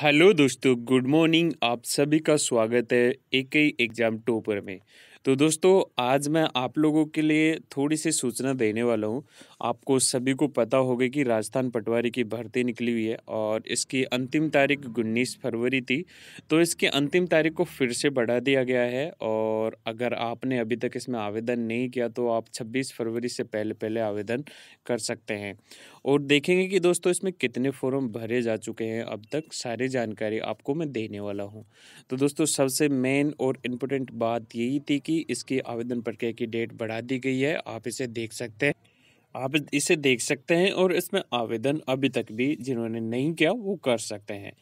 hello दोस्तों good morning आप सभी का स्वागत है एक ही एग्ज़ाम टॉपर में तो दोस्तों आज मैं आप लोगों के लिए थोड़ी सी सूचना देने वाला हूँ आपको सभी को पता होगा कि राजस्थान पटवारी की भर्ती निकली हुई है और इसकी अंतिम तारीख उन्नीस फरवरी थी तो इसकी अंतिम तारीख को फिर से बढ़ा दिया गया है और अगर आपने अभी तक इसमें आवेदन नहीं किया तो आप छब्बीस फरवरी से पहले पहले आवेदन कर सकते हैं और देखेंगे कि दोस्तों इसमें कितने फॉर्म भरे जा चुके हैं अब तक सारी जानकारी आपको मैं देने वाला हूँ तो दोस्तों सबसे मेन और इम्पोर्टेंट बात यही थी की इसकी आवेदन प्रक्रिया की डेट बढ़ा दी गई है आप इसे देख सकते हैं आप इसे देख सकते हैं और इसमें आवेदन अभी तक भी जिन्होंने नहीं किया वो कर सकते हैं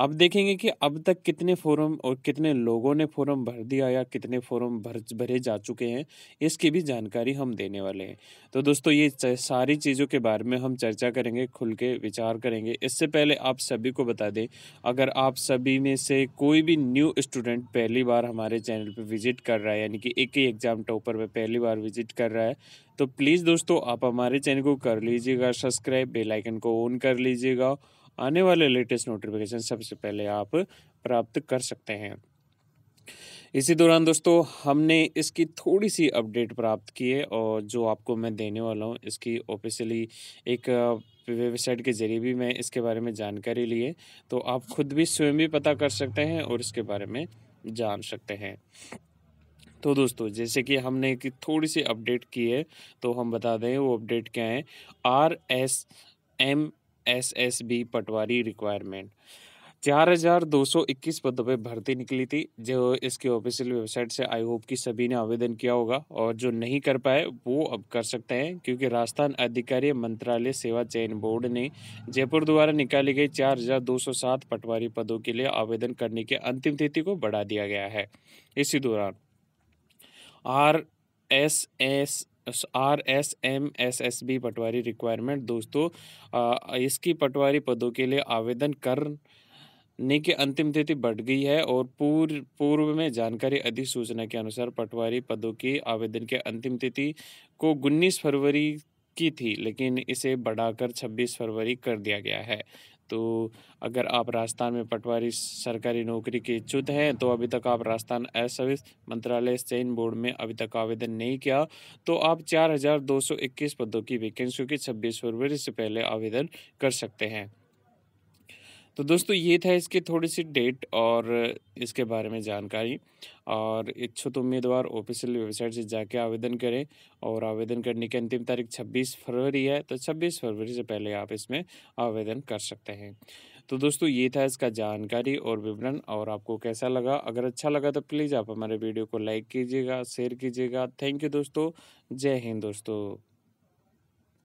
आप देखेंगे कि अब तक कितने फोरम और कितने लोगों ने फोरम भर दिया या कितने फोरम भर भरे जा चुके हैं इसकी भी जानकारी हम देने वाले हैं तो दोस्तों ये सारी चीज़ों के बारे में हम चर्चा करेंगे खुल के विचार करेंगे इससे पहले आप सभी को बता दें अगर आप सभी में से कोई भी न्यू स्टूडेंट पहली बार हमारे चैनल पर विजिट कर रहा है यानी कि एक ही एग्ज़ाम टॉपर पर पहली बार विजिट कर रहा है तो प्लीज़ दोस्तों आप हमारे चैनल को कर लीजिएगा सब्सक्राइब बेलाइकन को ऑन कर लीजिएगा आने वाले लेटेस्ट नोटिफिकेशन सबसे पहले आप प्राप्त कर सकते हैं इसी दौरान दोस्तों हमने इसकी थोड़ी सी अपडेट प्राप्त की है और जो आपको मैं देने वाला हूँ इसकी ऑफिशियली एक वेबसाइट के जरिए भी मैं इसके बारे में जानकारी लिए तो आप खुद भी स्वयं भी पता कर सकते हैं और इसके बारे में जान सकते हैं तो दोस्तों जैसे कि हमने की थोड़ी सी अपडेट की है तो हम बता दें वो अपडेट क्या है R S M S S B patwari recruitment चार हजार दो सौ इक्कीस पदों पर भर्ती निकली थी जो इसकी ऑफिशियल वेबसाइट से आई होप कि सभी ने आवेदन किया होगा और जो नहीं कर पाए वो अब कर सकते हैं क्योंकि राजस्थान अधिकारी मंत्रालय सेवा चयन बोर्ड ने जयपुर द्वारा निकाली गई चार हजार दो सौ सात पटवारी पदों के लिए आवेदन करने की अंतिम तिथि को बढ़ा दिया गया है इसी दौरान R S S R S M S S B patwari recruitment दोस्तों इसकी पटवारी पदों के लिए आवेदन कर ने की अंतिम तिथि बढ़ गई है और पूर्व पूर्व में जानकारी अधिसूचना के अनुसार पटवारी पदों के आवेदन के अंतिम तिथि को उन्नीस फरवरी की थी लेकिन इसे बढ़ाकर 26 फरवरी कर दिया गया है तो अगर आप राजस्थान में पटवारी सरकारी नौकरी के इच्छुक हैं तो अभी तक आप राजस्थान एयर मंत्रालय चयन बोर्ड में अभी तक आवेदन नहीं किया तो आप 4,221 पदों की वैकेंसियों की 26 फरवरी से पहले आवेदन कर सकते हैं तो दोस्तों ये था इसके थोड़ी सी डेट और इसके बारे में जानकारी और इच्छुक उम्मीदवार ऑफिशियल वेबसाइट से जाके आवेदन करें और आवेदन करने की अंतिम तारीख 26 फरवरी है तो 26 फरवरी से पहले आप इसमें आवेदन कर सकते हैं तो दोस्तों ये था इसका जानकारी और विवरण और आपको कैसा लगा अगर अच्छा लगा तो प्लीज़ आप हमारे वीडियो को लाइक कीजिएगा शेयर कीजिएगा थैंक यू दोस्तों जय हिंद दोस्तों